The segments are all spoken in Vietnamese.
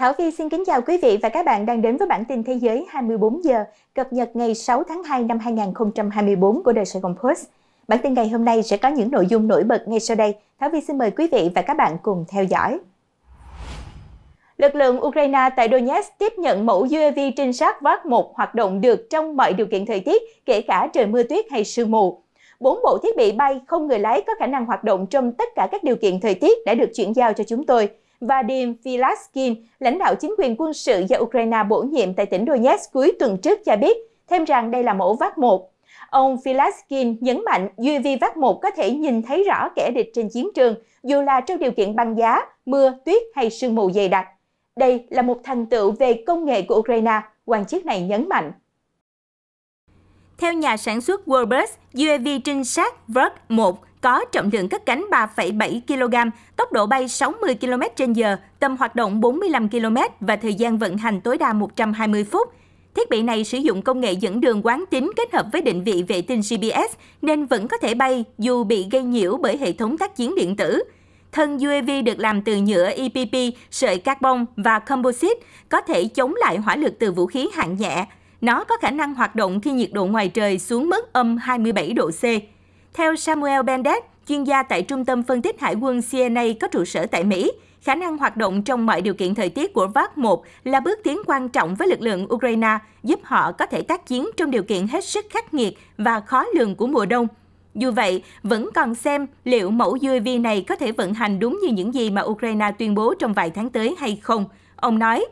Thảo Phi xin kính chào quý vị và các bạn đang đến với bản tin thế giới 24 giờ, cập nhật ngày 6 tháng 2 năm 2024 của Đời Sài Gòn Post. Bản tin ngày hôm nay sẽ có những nội dung nổi bật ngay sau đây. Thảo Phi xin mời quý vị và các bạn cùng theo dõi. Lực lượng Ukraine tại Donetsk tiếp nhận mẫu UAV trinh sát VAC-1 hoạt động được trong mọi điều kiện thời tiết, kể cả trời mưa tuyết hay sương mù. Bốn bộ thiết bị bay không người lái có khả năng hoạt động trong tất cả các điều kiện thời tiết đã được chuyển giao cho chúng tôi – Vadim Filaskin, lãnh đạo chính quyền quân sự do Ukraine bổ nhiệm tại tỉnh Donetsk cuối tuần trước cho biết, thêm rằng đây là mẫu vác 1. Ông Filaskin nhấn mạnh UAV vác 1 có thể nhìn thấy rõ kẻ địch trên chiến trường, dù là trong điều kiện băng giá, mưa, tuyết hay sương mù dày đặc. Đây là một thành tựu về công nghệ của Ukraine, quan chức này nhấn mạnh. Theo nhà sản xuất Warbus, UAV trinh sát VRT-1 có trọng lượng cất cánh 3,7 kg, tốc độ bay 60 km h tầm hoạt động 45 km và thời gian vận hành tối đa 120 phút. Thiết bị này sử dụng công nghệ dẫn đường quán tính kết hợp với định vị vệ tinh GPS nên vẫn có thể bay dù bị gây nhiễu bởi hệ thống tác chiến điện tử. Thân UAV được làm từ nhựa EPP, sợi carbon và composite, có thể chống lại hỏa lực từ vũ khí hạng nhẹ. Nó có khả năng hoạt động khi nhiệt độ ngoài trời xuống mức âm 27 độ C. Theo Samuel Bendet, chuyên gia tại Trung tâm Phân tích Hải quân CNA có trụ sở tại Mỹ, khả năng hoạt động trong mọi điều kiện thời tiết của VAC-1 là bước tiến quan trọng với lực lượng Ukraine, giúp họ có thể tác chiến trong điều kiện hết sức khắc nghiệt và khó lường của mùa đông. Dù vậy, vẫn còn xem liệu mẫu UAV này có thể vận hành đúng như những gì mà Ukraine tuyên bố trong vài tháng tới hay không. Ông nói,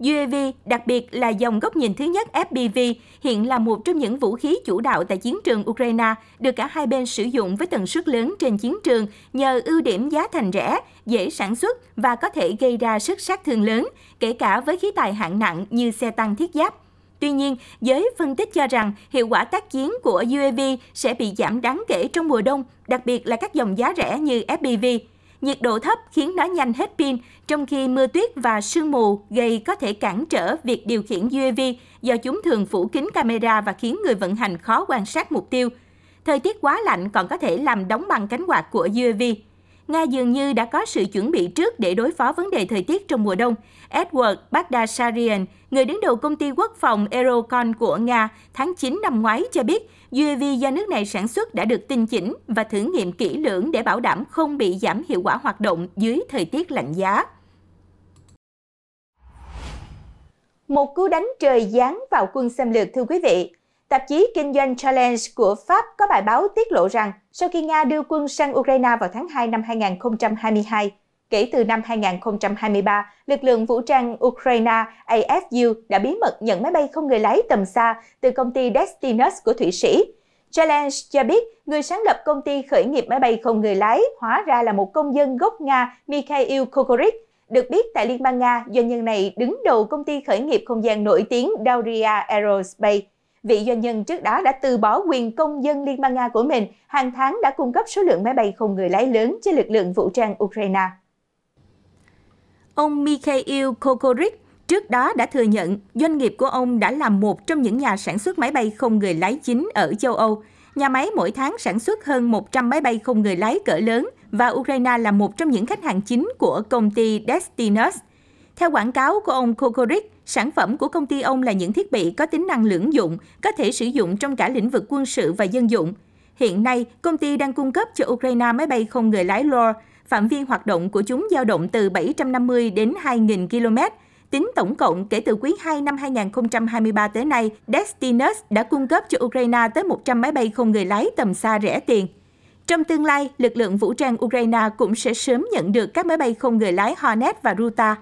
UAV, đặc biệt là dòng góc nhìn thứ nhất FPV, hiện là một trong những vũ khí chủ đạo tại chiến trường Ukraine, được cả hai bên sử dụng với tần suất lớn trên chiến trường nhờ ưu điểm giá thành rẻ, dễ sản xuất và có thể gây ra sức sát thương lớn, kể cả với khí tài hạng nặng như xe tăng thiết giáp. Tuy nhiên, giới phân tích cho rằng hiệu quả tác chiến của UAV sẽ bị giảm đáng kể trong mùa đông, đặc biệt là các dòng giá rẻ như FPV. Nhiệt độ thấp khiến nó nhanh hết pin, trong khi mưa tuyết và sương mù gây có thể cản trở việc điều khiển UAV do chúng thường phủ kín camera và khiến người vận hành khó quan sát mục tiêu. Thời tiết quá lạnh còn có thể làm đóng băng cánh quạt của UAV. Nga dường như đã có sự chuẩn bị trước để đối phó vấn đề thời tiết trong mùa đông. Edward Bagdasarian, người đứng đầu công ty quốc phòng Aerocon của Nga, tháng 9 năm ngoái cho biết UAV do nước này sản xuất đã được tinh chỉnh và thử nghiệm kỹ lưỡng để bảo đảm không bị giảm hiệu quả hoạt động dưới thời tiết lạnh giá. Một cú đánh trời giáng vào quân xâm lược thưa quý vị, Tạp chí Kinh doanh Challenge của Pháp có bài báo tiết lộ rằng sau khi Nga đưa quân sang Ukraine vào tháng 2 năm 2022, kể từ năm 2023, lực lượng vũ trang Ukraine AFU đã bí mật nhận máy bay không người lái tầm xa từ công ty Destinus của Thụy Sĩ. Challenge cho biết người sáng lập công ty khởi nghiệp máy bay không người lái hóa ra là một công dân gốc Nga Mikhail Kokorik. Được biết tại Liên bang Nga, doanh nhân này đứng đầu công ty khởi nghiệp không gian nổi tiếng Dauria Aerospace vị doanh nhân trước đó đã từ bỏ quyền công dân Liên bang Nga của mình, hàng tháng đã cung cấp số lượng máy bay không người lái lớn cho lực lượng vũ trang Ukraine. Ông Mikhail Kokorik trước đó đã thừa nhận doanh nghiệp của ông đã là một trong những nhà sản xuất máy bay không người lái chính ở châu Âu. Nhà máy mỗi tháng sản xuất hơn 100 máy bay không người lái cỡ lớn và Ukraine là một trong những khách hàng chính của công ty Destinus – theo quảng cáo của ông Kokoric, sản phẩm của công ty ông là những thiết bị có tính năng lưỡng dụng, có thể sử dụng trong cả lĩnh vực quân sự và dân dụng. Hiện nay, công ty đang cung cấp cho Ukraine máy bay không người lái LOR. Phạm vi hoạt động của chúng dao động từ 750 đến 2.000 km. Tính tổng cộng, kể từ quý 2 năm 2023 tới nay, Destinus đã cung cấp cho Ukraine tới 100 máy bay không người lái tầm xa rẻ tiền. Trong tương lai, lực lượng vũ trang Ukraine cũng sẽ sớm nhận được các máy bay không người lái Hornet và Ruta.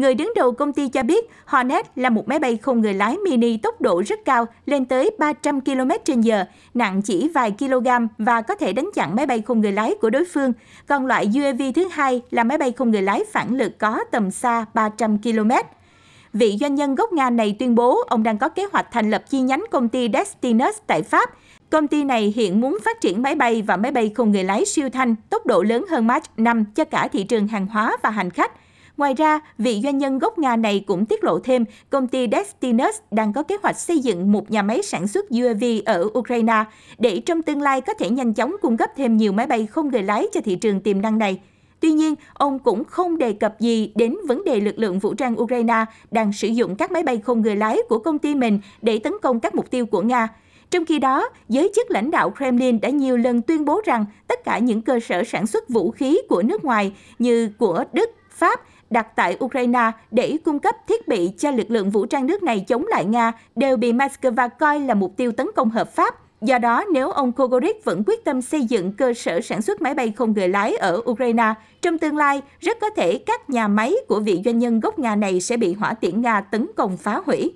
Người đứng đầu công ty cho biết Hornet là một máy bay không người lái mini tốc độ rất cao lên tới 300 km/h, nặng chỉ vài kg và có thể đánh chặn máy bay không người lái của đối phương. Còn loại UAV thứ hai là máy bay không người lái phản lực có tầm xa 300 km. Vị doanh nhân gốc Nga này tuyên bố ông đang có kế hoạch thành lập chi nhánh công ty Destinus tại Pháp. Công ty này hiện muốn phát triển máy bay và máy bay không người lái siêu thanh tốc độ lớn hơn Mach 5 cho cả thị trường hàng hóa và hành khách – Ngoài ra, vị doanh nhân gốc Nga này cũng tiết lộ thêm công ty Destinus đang có kế hoạch xây dựng một nhà máy sản xuất UAV ở Ukraine để trong tương lai có thể nhanh chóng cung cấp thêm nhiều máy bay không người lái cho thị trường tiềm năng này. Tuy nhiên, ông cũng không đề cập gì đến vấn đề lực lượng vũ trang Ukraine đang sử dụng các máy bay không người lái của công ty mình để tấn công các mục tiêu của Nga. Trong khi đó, giới chức lãnh đạo Kremlin đã nhiều lần tuyên bố rằng tất cả những cơ sở sản xuất vũ khí của nước ngoài như của Đức, Pháp đặt tại Ukraine để cung cấp thiết bị cho lực lượng vũ trang nước này chống lại Nga đều bị Moscow coi là mục tiêu tấn công hợp pháp. Do đó, nếu ông Kogorik vẫn quyết tâm xây dựng cơ sở sản xuất máy bay không người lái ở Ukraine, trong tương lai, rất có thể các nhà máy của vị doanh nhân gốc Nga này sẽ bị hỏa tiễn Nga tấn công phá hủy.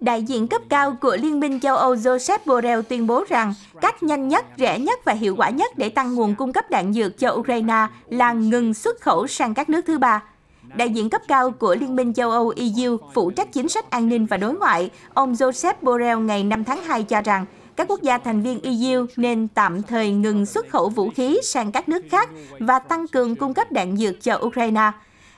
Đại diện cấp cao của Liên minh châu Âu Joseph Borrell tuyên bố rằng cách nhanh nhất, rẻ nhất và hiệu quả nhất để tăng nguồn cung cấp đạn dược cho Ukraine là ngừng xuất khẩu sang các nước thứ ba. Đại diện cấp cao của Liên minh châu Âu EU phụ trách chính sách an ninh và đối ngoại, ông Joseph Borrell ngày 5 tháng 2 cho rằng các quốc gia thành viên EU nên tạm thời ngừng xuất khẩu vũ khí sang các nước khác và tăng cường cung cấp đạn dược cho Ukraine.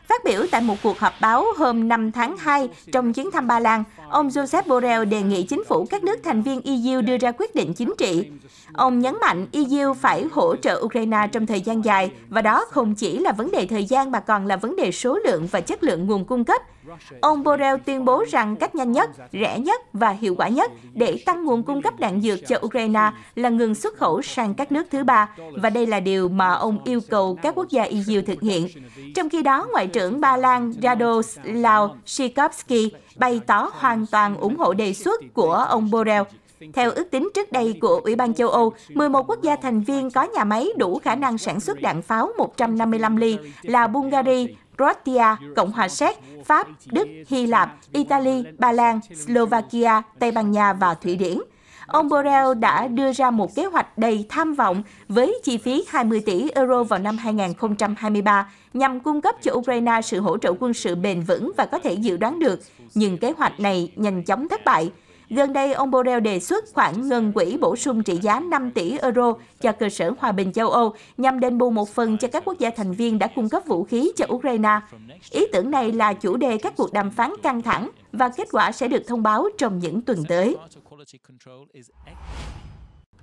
Phát biểu tại một cuộc họp báo hôm 5 tháng 2 trong chuyến thăm Ba Lan, ông Joseph Borrell đề nghị chính phủ các nước thành viên EU đưa ra quyết định chính trị. Ông nhấn mạnh EU phải hỗ trợ Ukraine trong thời gian dài, và đó không chỉ là vấn đề thời gian mà còn là vấn đề số lượng và chất lượng nguồn cung cấp – Ông Borrell tuyên bố rằng cách nhanh nhất, rẻ nhất và hiệu quả nhất để tăng nguồn cung cấp đạn dược cho Ukraine là ngừng xuất khẩu sang các nước thứ ba, và đây là điều mà ông yêu cầu các quốc gia EU thực hiện. Trong khi đó, Ngoại trưởng Ba Lan Radoslaw Sikorski bày tỏ hoàn toàn ủng hộ đề xuất của ông Borrell. Theo ước tính trước đây của Ủy ban châu Âu, 11 quốc gia thành viên có nhà máy đủ khả năng sản xuất đạn pháo 155 ly là Bulgaria, Croatia, Cộng hòa Séc, Pháp, Đức, Hy Lạp, Italy, Ba Lan, Slovakia, Tây Ban Nha và Thụy Điển. Ông Borrell đã đưa ra một kế hoạch đầy tham vọng với chi phí 20 tỷ euro vào năm 2023 nhằm cung cấp cho Ukraine sự hỗ trợ quân sự bền vững và có thể dự đoán được, nhưng kế hoạch này nhanh chóng thất bại Gần đây, ông Borrell đề xuất khoản ngân quỹ bổ sung trị giá 5 tỷ euro cho cơ sở hòa bình châu Âu nhằm đền bù một phần cho các quốc gia thành viên đã cung cấp vũ khí cho Ukraine. Ý tưởng này là chủ đề các cuộc đàm phán căng thẳng và kết quả sẽ được thông báo trong những tuần tới.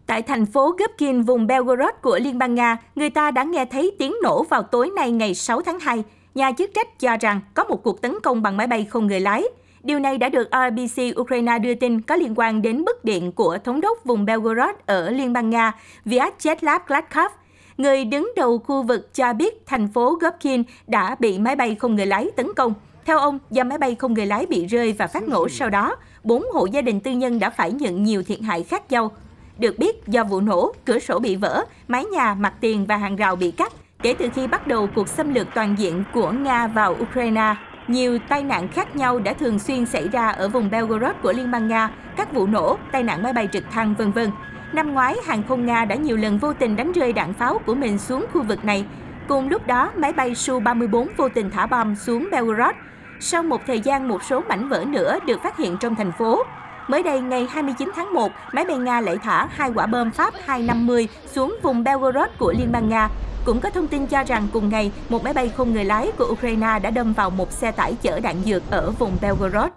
Tại thành phố Gubkin, vùng Belgorod của Liên bang Nga, người ta đã nghe thấy tiếng nổ vào tối nay ngày 6 tháng 2. Nhà chức trách cho rằng có một cuộc tấn công bằng máy bay không người lái. Điều này đã được RBC Ukraine đưa tin có liên quan đến bức điện của thống đốc vùng Belgorod ở Liên bang Nga Vyacheslav Gladkov. Người đứng đầu khu vực cho biết thành phố Gopkin đã bị máy bay không người lái tấn công. Theo ông, do máy bay không người lái bị rơi và phát nổ sau đó, bốn hộ gia đình tư nhân đã phải nhận nhiều thiệt hại khác nhau. Được biết, do vụ nổ, cửa sổ bị vỡ, mái nhà, mặt tiền và hàng rào bị cắt kể từ khi bắt đầu cuộc xâm lược toàn diện của Nga vào Ukraine. Nhiều tai nạn khác nhau đã thường xuyên xảy ra ở vùng Belgorod của Liên bang Nga, các vụ nổ, tai nạn máy bay trực thăng, vân vân. Năm ngoái, hàng không Nga đã nhiều lần vô tình đánh rơi đạn pháo của mình xuống khu vực này. Cùng lúc đó, máy bay Su-34 vô tình thả bom xuống Belgorod. Sau một thời gian, một số mảnh vỡ nữa được phát hiện trong thành phố. Mới đây, ngày 29 tháng 1, máy bay Nga lại thả hai quả bom Pháp 250 xuống vùng Belgorod của Liên bang Nga. Cũng có thông tin cho rằng cùng ngày, một máy bay không người lái của Ukraine đã đâm vào một xe tải chở đạn dược ở vùng Belgorod.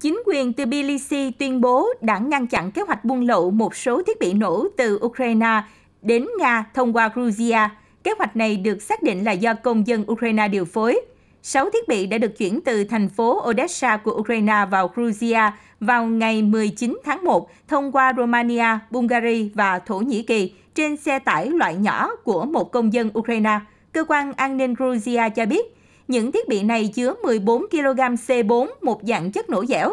Chính quyền Tbilisi tuyên bố đã ngăn chặn kế hoạch buôn lậu một số thiết bị nổ từ Ukraine đến Nga thông qua Georgia. Kế hoạch này được xác định là do công dân Ukraine điều phối sáu thiết bị đã được chuyển từ thành phố Odessa của Ukraine vào Georgia vào ngày 19 tháng 1 thông qua Romania, Bulgaria và Thổ Nhĩ Kỳ trên xe tải loại nhỏ của một công dân Ukraine. Cơ quan an ninh Georgia cho biết, những thiết bị này chứa 14 kg C4, một dạng chất nổ dẻo.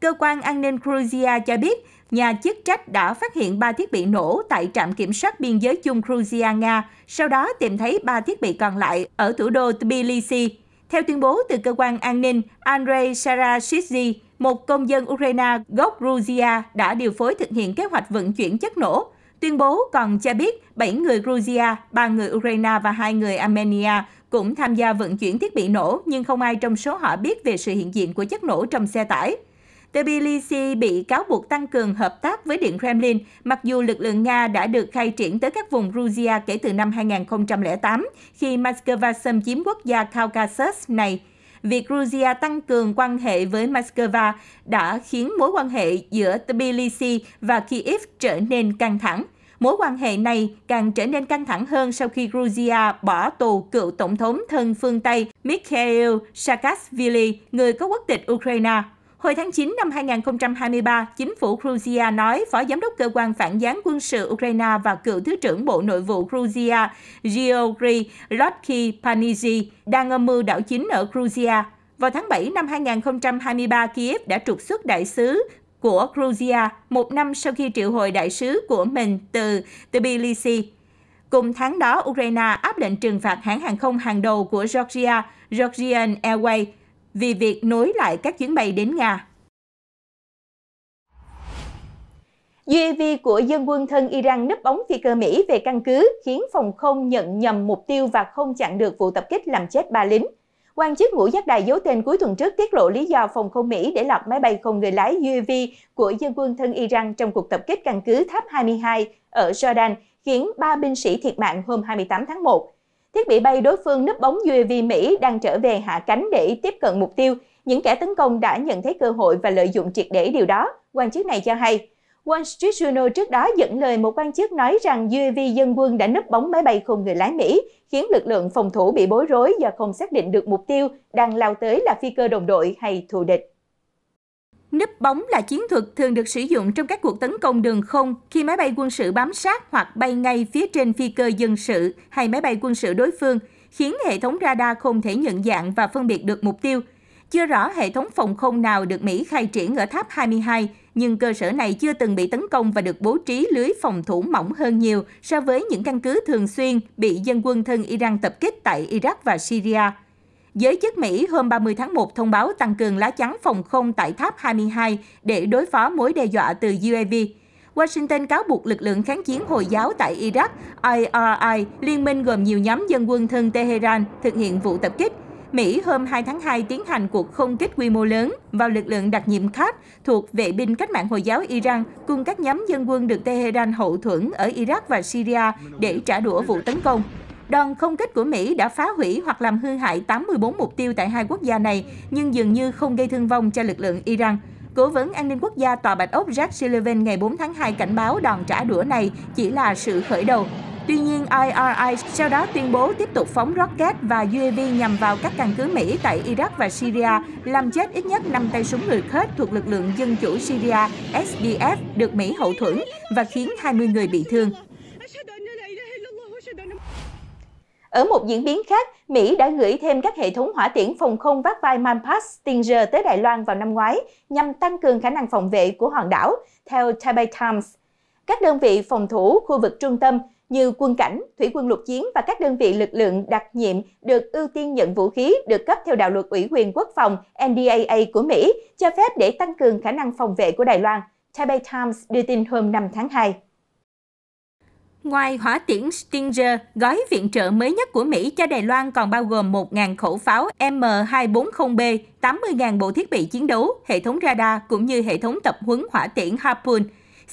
Cơ quan an ninh Georgia cho biết, nhà chức trách đã phát hiện 3 thiết bị nổ tại trạm kiểm soát biên giới chung Georgia-Nga, sau đó tìm thấy 3 thiết bị còn lại ở thủ đô Tbilisi, theo tuyên bố từ cơ quan an ninh, Andrei Sarashizi, một công dân Ukraine gốc Georgia đã điều phối thực hiện kế hoạch vận chuyển chất nổ. Tuyên bố còn cho biết 7 người Georgia, 3 người Ukraine và 2 người Armenia cũng tham gia vận chuyển thiết bị nổ nhưng không ai trong số họ biết về sự hiện diện của chất nổ trong xe tải. Tbilisi bị cáo buộc tăng cường hợp tác với Điện Kremlin, mặc dù lực lượng Nga đã được khai triển tới các vùng Georgia kể từ năm 2008, khi Moscow xâm chiếm quốc gia Caucasus này. Việc Georgia tăng cường quan hệ với Moscow đã khiến mối quan hệ giữa Tbilisi và Kiev trở nên căng thẳng. Mối quan hệ này càng trở nên căng thẳng hơn sau khi Georgia bỏ tù cựu tổng thống thân phương Tây Mikhail Saakashvili, người có quốc tịch Ukraine. Hồi tháng 9 năm 2023, chính phủ Georgia nói Phó Giám đốc Cơ quan Phản gián quân sự Ukraine và cựu Thứ trưởng Bộ Nội vụ Georgia Georgi Lotki Panizhi đang âm mưu đảo chính ở Georgia. Vào tháng 7 năm 2023, Kiev đã trục xuất đại sứ của Georgia một năm sau khi triệu hồi đại sứ của mình từ Tbilisi. Cùng tháng đó, Ukraine áp lệnh trừng phạt hãng hàng không hàng đầu của Georgia, Georgian Airways, vì việc nối lại các chuyến bay đến Nga. UAV của dân quân thân Iran nấp bóng phi cơ Mỹ về căn cứ khiến phòng không nhận nhầm mục tiêu và không chặn được vụ tập kích làm chết ba lính. Quan chức ngũ giác đài giấu tên cuối tuần trước tiết lộ lý do phòng không Mỹ để lọt máy bay không người lái UAV của dân quân thân Iran trong cuộc tập kích căn cứ Tháp 22 ở Jordan khiến 3 binh sĩ thiệt mạng hôm 28 tháng 1. Thiết bị bay đối phương núp bóng UAV Mỹ đang trở về hạ cánh để tiếp cận mục tiêu. Những kẻ tấn công đã nhận thấy cơ hội và lợi dụng triệt để điều đó, quan chức này cho hay. Wall Street Journal trước đó dẫn lời một quan chức nói rằng UAV dân quân đã núp bóng máy bay không người lái Mỹ, khiến lực lượng phòng thủ bị bối rối do không xác định được mục tiêu đang lao tới là phi cơ đồng đội hay thù địch. Nấp bóng là chiến thuật thường được sử dụng trong các cuộc tấn công đường không khi máy bay quân sự bám sát hoặc bay ngay phía trên phi cơ dân sự hay máy bay quân sự đối phương, khiến hệ thống radar không thể nhận dạng và phân biệt được mục tiêu. Chưa rõ hệ thống phòng không nào được Mỹ khai triển ở tháp 22, nhưng cơ sở này chưa từng bị tấn công và được bố trí lưới phòng thủ mỏng hơn nhiều so với những căn cứ thường xuyên bị dân quân thân Iran tập kích tại Iraq và Syria. Giới chức Mỹ hôm 30 tháng 1 thông báo tăng cường lá chắn phòng không tại tháp 22 để đối phó mối đe dọa từ UAV. Washington cáo buộc lực lượng kháng chiến Hồi giáo tại Iraq, IRI, liên minh gồm nhiều nhóm dân quân thân Tehran, thực hiện vụ tập kích. Mỹ hôm 2 tháng 2 tiến hành cuộc không kích quy mô lớn vào lực lượng đặc nhiệm Khat thuộc vệ binh cách mạng Hồi giáo Iran cùng các nhóm dân quân được Tehran hậu thuẫn ở Iraq và Syria để trả đũa vụ tấn công. Đòn không kích của Mỹ đã phá hủy hoặc làm hư hại 84 mục tiêu tại hai quốc gia này, nhưng dường như không gây thương vong cho lực lượng Iran. Cố vấn an ninh quốc gia Tòa Bạch Ốc Jack Sullivan ngày 4 tháng 2 cảnh báo đòn trả đũa này chỉ là sự khởi đầu. Tuy nhiên, IRI sau đó tuyên bố tiếp tục phóng rocket và UAV nhằm vào các căn cứ Mỹ tại Iraq và Syria, làm chết ít nhất 5 tay súng người Kurd thuộc lực lượng dân chủ Syria SDF được Mỹ hậu thuẫn và khiến 20 người bị thương. Ở một diễn biến khác, Mỹ đã gửi thêm các hệ thống hỏa tiễn phòng không vác vai Manpass Stinger tới Đài Loan vào năm ngoái nhằm tăng cường khả năng phòng vệ của hòn đảo, theo Taipei Times. Các đơn vị phòng thủ khu vực trung tâm như quân cảnh, thủy quân lục chiến và các đơn vị lực lượng đặc nhiệm được ưu tiên nhận vũ khí được cấp theo đạo luật ủy quyền quốc phòng NDAA của Mỹ cho phép để tăng cường khả năng phòng vệ của Đài Loan, Taipei Times đưa tin hôm 5 tháng 2. Ngoài hỏa tiễn Stinger, gói viện trợ mới nhất của Mỹ cho Đài Loan còn bao gồm 1.000 khẩu pháo M240B, 80.000 bộ thiết bị chiến đấu, hệ thống radar cũng như hệ thống tập huấn hỏa tiễn Harpoon.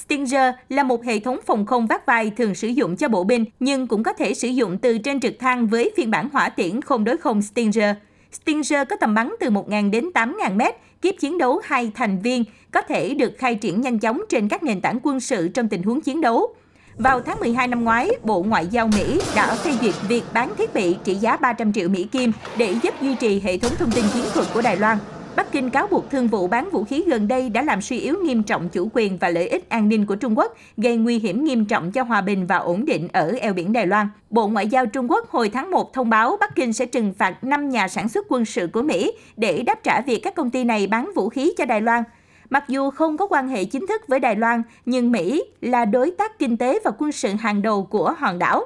Stinger là một hệ thống phòng không vác vai thường sử dụng cho bộ binh, nhưng cũng có thể sử dụng từ trên trực thăng với phiên bản hỏa tiễn không đối không Stinger. Stinger có tầm bắn từ 1.000 đến 8.000 mét, kiếp chiến đấu hai thành viên, có thể được khai triển nhanh chóng trên các nền tảng quân sự trong tình huống chiến đấu. Vào tháng 12 năm ngoái, Bộ Ngoại giao Mỹ đã phê duyệt việc bán thiết bị trị giá 300 triệu Mỹ Kim để giúp duy trì hệ thống thông tin chiến thuật của Đài Loan. Bắc Kinh cáo buộc thương vụ bán vũ khí gần đây đã làm suy yếu nghiêm trọng chủ quyền và lợi ích an ninh của Trung Quốc, gây nguy hiểm nghiêm trọng cho hòa bình và ổn định ở eo biển Đài Loan. Bộ Ngoại giao Trung Quốc hồi tháng 1 thông báo Bắc Kinh sẽ trừng phạt 5 nhà sản xuất quân sự của Mỹ để đáp trả việc các công ty này bán vũ khí cho Đài Loan. Mặc dù không có quan hệ chính thức với Đài Loan, nhưng Mỹ là đối tác kinh tế và quân sự hàng đầu của hòn đảo.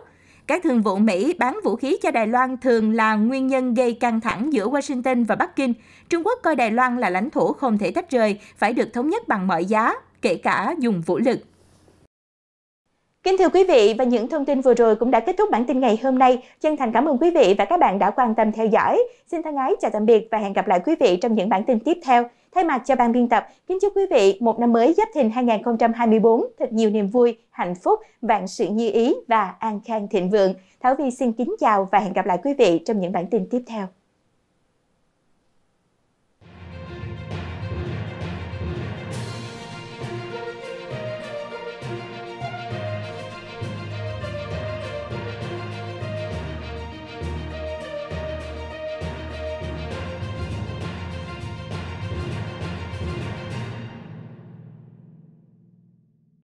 Các thương vụ Mỹ bán vũ khí cho Đài Loan thường là nguyên nhân gây căng thẳng giữa Washington và Bắc Kinh. Trung Quốc coi Đài Loan là lãnh thổ không thể tách rời, phải được thống nhất bằng mọi giá, kể cả dùng vũ lực. Kính thưa quý vị và những thông tin vừa rồi cũng đã kết thúc bản tin ngày hôm nay. Chân thành cảm ơn quý vị và các bạn đã quan tâm theo dõi. Xin thân ái chào tạm biệt và hẹn gặp lại quý vị trong những bản tin tiếp theo. Thay mặt cho ban biên tập, kính chúc quý vị một năm mới Giáp Thìn 2024 thật nhiều niềm vui, hạnh phúc, vạn sự như ý và an khang thịnh vượng. Thảo Vi xin kính chào và hẹn gặp lại quý vị trong những bản tin tiếp theo.